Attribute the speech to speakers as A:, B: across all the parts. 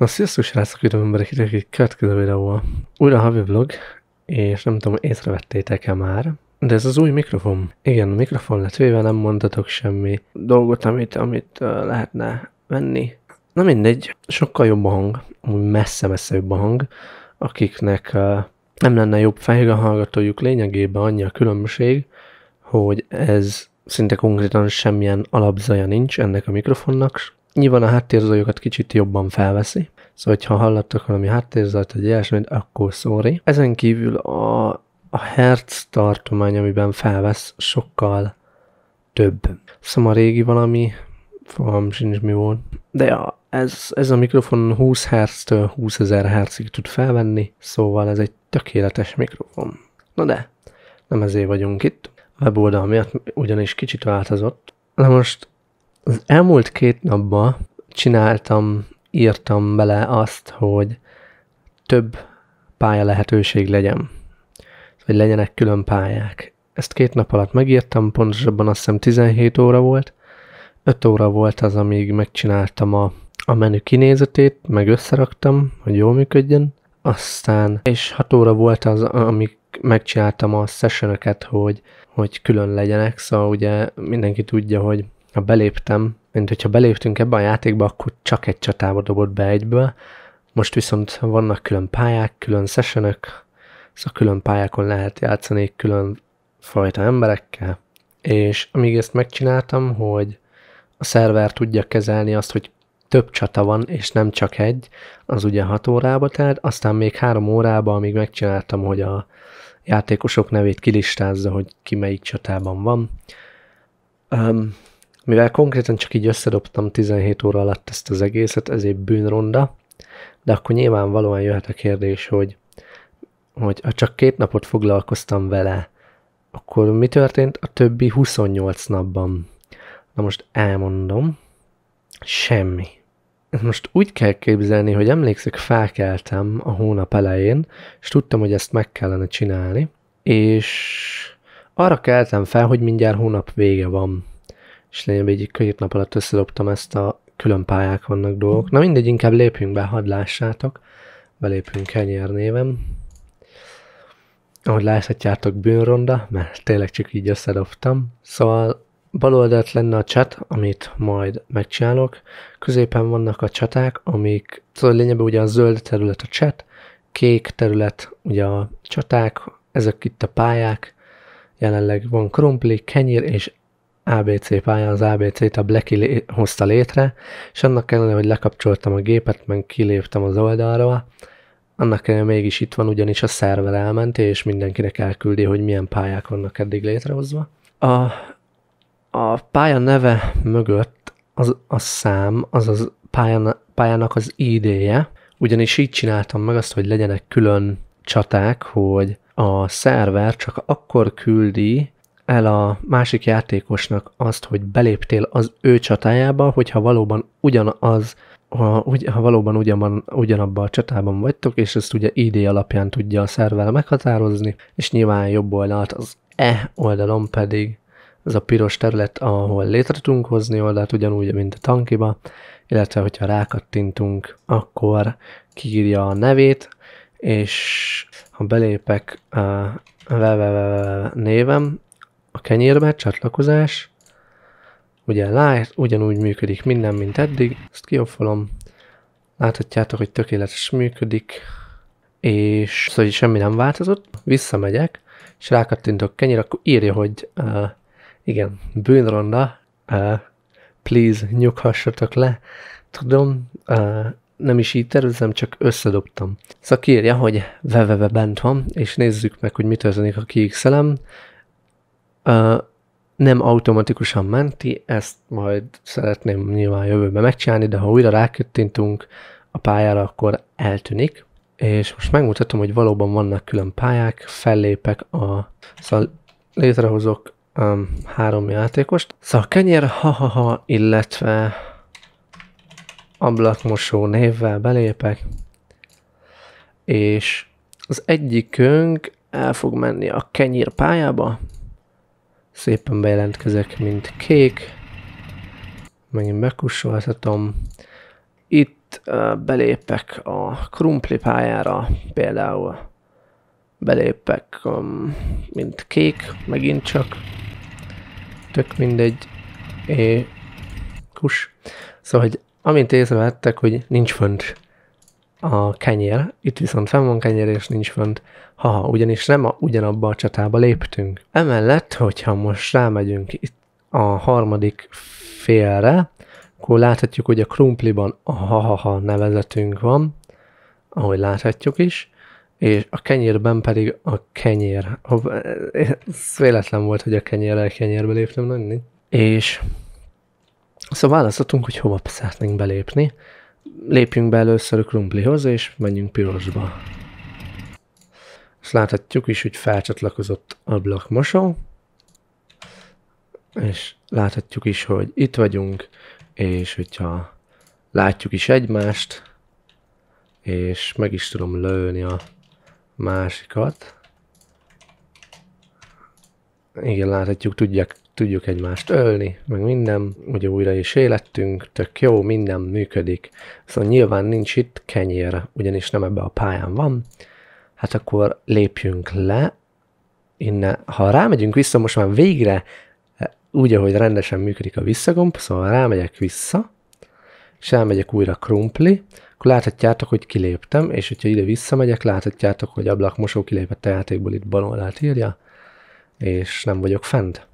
A: Na sziasztok srácok, üdvöm emberek, ide egy következő videóval. Újra a havi vlog, és nem tudom, észrevettétek-e már, de ez az új mikrofon. Igen, a mikrofon lett véve, nem mondhatok semmi dolgot, amit, amit uh, lehetne venni. Na mindegy, sokkal jobb a hang, amúgy messze-messze jobb a hang, akiknek uh, nem lenne jobb fejga hallgatójuk, lényegében annyi a különbség, hogy ez szinte konkrétan semmilyen alapzaja nincs ennek a mikrofonnak, Nyilván a háttérzajokat kicsit jobban felveszi, szóval ha hallottak valami háttérzajt, vagy ilyesmit, akkor szóri. Ezen kívül a, a hertz tartomány, amiben felvesz, sokkal több. Szóval a régi valami, fogalmam sincs mi volt, de ja, ez, ez a mikrofon 20 Hz-től 20 ezer Hz-ig tud felvenni, szóval ez egy tökéletes mikrofon. Na de, nem ezért vagyunk itt. A weboldal miatt ugyanis kicsit változott. Na most az elmúlt két napban csináltam, írtam bele azt, hogy több pálya lehetőség legyen, vagy legyenek külön pályák. Ezt két nap alatt megírtam, pontosabban azt hiszem 17 óra volt, 5 óra volt az, amíg megcsináltam a, a menü kinézetét, meg összeraktam, hogy jól működjön, aztán, és 6 óra volt az, amíg megcsináltam a sessionöket, hogy, hogy külön legyenek, szóval ugye mindenki tudja, hogy ha beléptem, mint hogyha beléptünk ebbe a játékba, akkor csak egy csatába dobott be egyből, most viszont vannak külön pályák, külön sessionök, szóval külön pályákon lehet játszani külön fajta emberekkel, és amíg ezt megcsináltam, hogy a szerver tudja kezelni azt, hogy több csata van, és nem csak egy, az ugye 6 órába telt, aztán még 3 órába, amíg megcsináltam, hogy a játékosok nevét kilistázza, hogy ki melyik csatában van. Um, mivel konkrétan csak így összedobtam 17 óra alatt ezt az egészet, ez egy bűnronda, de akkor nyilvánvalóan jöhet a kérdés, hogy, hogy ha csak két napot foglalkoztam vele, akkor mi történt a többi 28 napban? Na most elmondom, semmi. Most úgy kell képzelni, hogy emlékszek, felkeltem a hónap elején, és tudtam, hogy ezt meg kellene csinálni, és arra keltem fel, hogy mindjárt hónap vége van és lényeg így két nap alatt összedobtam ezt a külön pályák vannak dolgok. Na mindegy, inkább lépjünk be, hadd lássátok. Belépünk Kenyer névem. Ahogy láthatjátok, bűnronda, mert tényleg csak így összedobtam. Szóval bal lenne a chat, amit majd megcsinálok. Középen vannak a csaták, amik, szóval lényegben ugye a zöld terület a chat, kék terület ugye a csaták, ezek itt a pályák, jelenleg van krumpli, kenyér és ABC pálya, az ABC-t a Blacky lé- hozta létre, és annak ellenére, hogy lekapcsoltam a gépet, meg kiléptem az oldalról, annak ellenére mégis itt van, ugyanis a szerver elment, és mindenkinek elküldi, hogy milyen pályák vannak eddig létrehozva. A, a pálya neve mögött az a szám, az a pályán, pályának az idéje, ugyanis így csináltam meg azt, hogy legyenek külön csaták, hogy a szerver csak akkor küldi el a másik játékosnak azt, hogy beléptél az ő csatájába, hogyha valóban ugyanaz, ha, ugy, ha valóban ugyanabban, ugyanabban a csatában vagytok, és ezt ugye ID alapján tudja a szervel meghatározni, és nyilván jobb oldalt az E oldalon pedig az a piros terület, ahol létre tudunk hozni oldalt, ugyanúgy, mint a tankiba, illetve hogyha rákattintunk, akkor kiírja a nevét, és ha belépek a eh, www névem, a kenyérbe, csatlakozás, ugye light, ugyanúgy működik minden, mint eddig, ezt kioffolom, láthatjátok, hogy tökéletes működik, és szóval semmi nem változott, visszamegyek, és rákattintok kenyér, akkor írja, hogy uh, igen, bűnronda, uh, please nyughassatok le, tudom, uh, nem is így tervezem, csak összedobtam. Szóval kírja, hogy veveve bent van, és nézzük meg, hogy mi történik, a kiixelem nem automatikusan menti, ezt majd szeretném nyilván jövőben megcsinálni, de ha újra ráköttintünk a pályára, akkor eltűnik, és most megmutatom, hogy valóban vannak külön pályák, fellépek a... Szóval létrehozok um, három játékost. Szóval kenyér, ha-ha-ha, illetve ablakmosó névvel belépek, és az egyikünk el fog menni a kenyér pályába, Szépen bejelentkezek, mint kék. Megint bekussolhatom. Itt uh, belépek a krumpli pályára, például belépek, um, mint kék, megint csak. Tök mindegy. É, kus. Szóval, hogy amint észrevettek, hogy nincs fönt a kenyér, itt viszont fenn van kenyér, és nincs fönt haha, ugyanis nem a, ugyanabba a csatába léptünk. Emellett, hogyha most rámegyünk itt a harmadik félre, akkor láthatjuk, hogy a krumpliban a ha ha ha nevezetünk van, ahogy láthatjuk is, és a kenyérben pedig a kenyér. Ez véletlen volt, hogy a kenyérrel kenyérbe léptem nagyon. És szóval választottunk, hogy hova szeretnénk belépni, lépjünk be először a krumplihoz, és menjünk pirosba. Ezt láthatjuk is, hogy felcsatlakozott ablakmosó. És láthatjuk is, hogy itt vagyunk, és hogyha látjuk is egymást, és meg is tudom lőni a másikat. Igen, láthatjuk, tudják tudjuk egymást ölni, meg minden, ugye újra is élettünk, tök jó, minden működik. Szóval nyilván nincs itt kenyér, ugyanis nem ebbe a pályán van, hát akkor lépjünk le, innen, ha rámegyünk vissza, most már végre e, úgy, ahogy rendesen működik a visszagomb, szóval rámegyek vissza, és elmegyek újra krumpli, akkor láthatjátok, hogy kiléptem, és hogyha ide visszamegyek, láthatjátok, hogy ablakmosó kilépett a játékból, itt bal oldalt írja, és nem vagyok fent.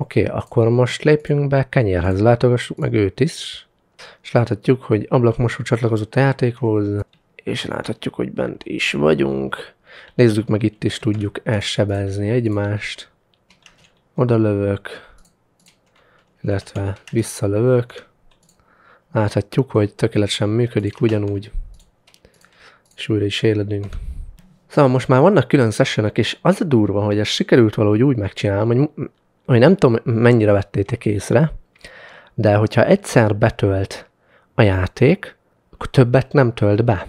A: Oké, okay, akkor most lépjünk be kenyérhez, látogassuk meg őt is. És láthatjuk, hogy ablakmosó csatlakozott a játékhoz, és láthatjuk, hogy bent is vagyunk. Nézzük meg itt is tudjuk elsebezni egymást. Oda lövök, illetve visszalövök. Láthatjuk, hogy tökéletesen működik ugyanúgy. És újra is éledünk. Szóval most már vannak külön sessionek, és az a durva, hogy ez sikerült valahogy úgy megcsinálni, hogy ami nem tudom, mennyire vettétek észre, de hogyha egyszer betölt a játék, akkor többet nem tölt be.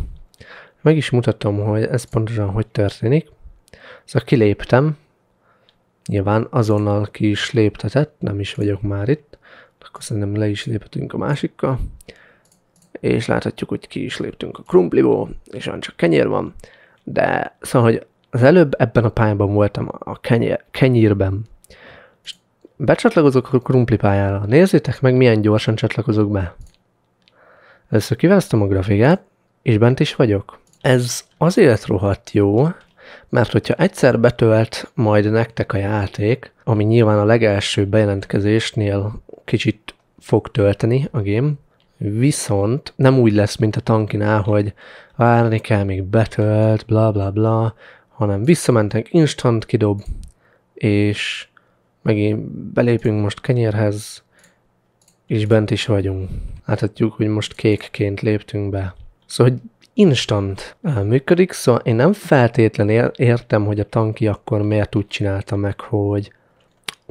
A: Meg is mutatom, hogy ez pontosan hogy történik. Szóval kiléptem, nyilván azonnal ki is léptetett, nem is vagyok már itt, akkor szerintem le is léphetünk a másikkal, és láthatjuk, hogy ki is léptünk a krumpliból, és olyan csak kenyér van, de szóval, hogy az előbb ebben a pályában voltam a kenyér, kenyérben, Becsatlakozok a pályára. Nézzétek meg, milyen gyorsan csatlakozok be. Először kiválasztom a grafikát, és bent is vagyok. Ez azért rohadt jó, mert hogyha egyszer betölt majd nektek a játék, ami nyilván a legelső bejelentkezésnél kicsit fog tölteni a game, viszont nem úgy lesz, mint a tankinál, hogy várni kell, még betölt, bla bla bla, hanem visszamentek, instant kidob, és megint belépünk most kenyérhez, és bent is vagyunk. Láthatjuk, hogy most kékként léptünk be. Szóval, hogy instant eh, működik, szóval én nem feltétlen értem, hogy a tanki akkor miért úgy csinálta meg, hogy,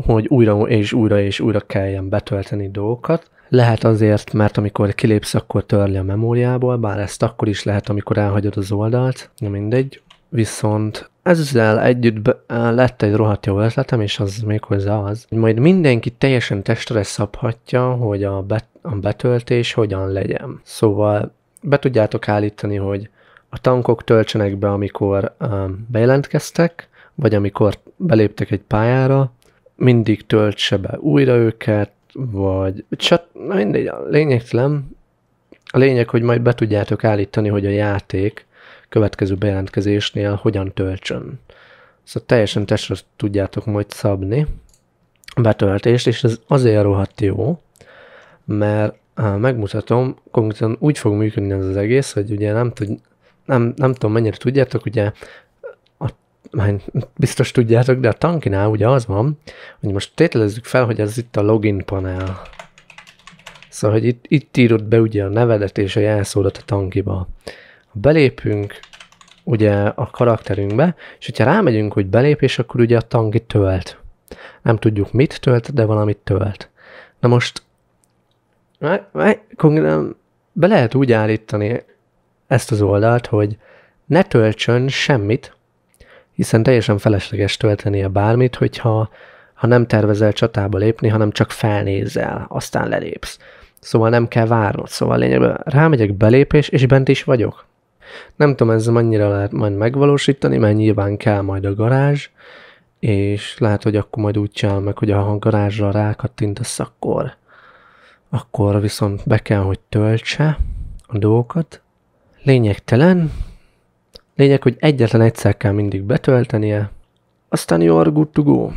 A: hogy újra és újra és újra kelljen betölteni dolgokat. Lehet azért, mert amikor kilépsz, akkor törli a memóriából, bár ezt akkor is lehet, amikor elhagyod az oldalt, nem mindegy. Viszont ezzel együtt lett egy rohadt jó ötletem, és az méghozzá az, hogy majd mindenki teljesen testre szabhatja, hogy a, be- a betöltés hogyan legyen. Szóval be tudjátok állítani, hogy a tankok töltsenek be, amikor um, bejelentkeztek, vagy amikor beléptek egy pályára, mindig töltse be újra őket, vagy csak mindegy, lényegtelen. A lényeg, hogy majd be tudjátok állítani, hogy a játék következő bejelentkezésnél hogyan töltsön. Szóval teljesen testre tudjátok majd szabni a betöltést, és ez azért rohadt jó, mert megmutatom, konkrétan úgy fog működni ez az egész, hogy ugye nem, tud, nem, nem tudom mennyire tudjátok, ugye a, biztos tudjátok, de a tankinál ugye az van, hogy most tételezzük fel, hogy ez itt a login panel. Szóval, hogy itt, itt írod be ugye a nevedet és a jelszódat a tankiba belépünk ugye a karakterünkbe, és hogyha rámegyünk, hogy belépés, akkor ugye a tangi tölt. Nem tudjuk mit tölt, de valamit tölt. Na most be lehet úgy állítani ezt az oldalt, hogy ne töltsön semmit, hiszen teljesen felesleges töltenie bármit, hogyha ha nem tervezel csatába lépni, hanem csak felnézel, aztán lelépsz. Szóval nem kell várnod. Szóval lényegben rámegyek belépés, és bent is vagyok. Nem tudom, ezzel mennyire lehet majd megvalósítani, mert nyilván kell majd a garázs, és lehet, hogy akkor majd úgy csinál meg, hogy ha a garázsra rákattintasz, akkor, akkor viszont be kell, hogy töltse a dolgokat. Lényegtelen. Lényeg, hogy egyetlen egyszer kell mindig betöltenie, aztán you are good to go.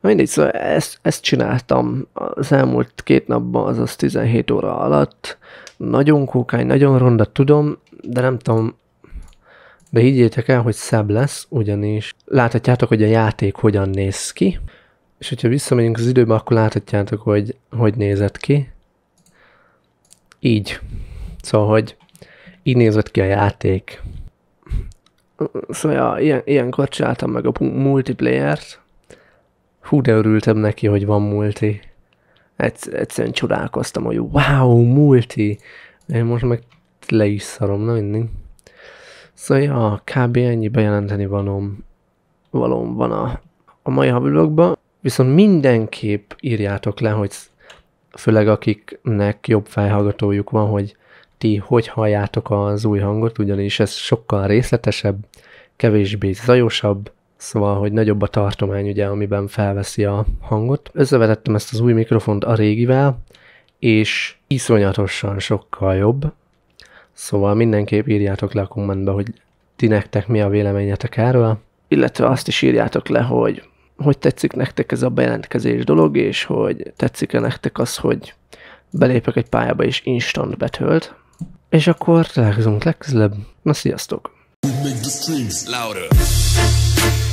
A: Na mindegy, szóval ezt, ezt csináltam az elmúlt két napban, azaz 17 óra alatt. Nagyon kókány, nagyon ronda, tudom, de nem tudom, de higgyétek el, hogy szebb lesz, ugyanis láthatjátok, hogy a játék hogyan néz ki, és hogyha visszamegyünk az időbe, akkor láthatjátok, hogy hogy nézett ki. Így. Szóval, hogy így nézett ki a játék. Szóval ja, ilyen, ilyenkor csináltam meg a multiplayer-t, Hú, de örültem neki, hogy van multi. Egyszer, egyszerűen csodálkoztam, hogy wow, multi. Én most meg le is szarom, na mindig. Szóval, ja, kb. ennyi bejelenteni valóm, valóm van a, a mai hablogban. Viszont mindenképp írjátok le, hogy főleg akiknek jobb fejhallgatójuk van, hogy ti hogy halljátok az új hangot, ugyanis ez sokkal részletesebb, kevésbé zajosabb, Szóval, hogy nagyobb a tartomány, ugye, amiben felveszi a hangot. Összevetettem ezt az új mikrofont a régivel, és iszonyatosan sokkal jobb. Szóval mindenképp írjátok le a kommentbe, hogy ti nektek mi a véleményetek erről. Illetve azt is írjátok le, hogy hogy tetszik nektek ez a bejelentkezés dolog, és hogy tetszik-e nektek az, hogy belépek egy pályába és instant betölt. És akkor találkozunk legközelebb. Na, sziasztok! make the streams louder.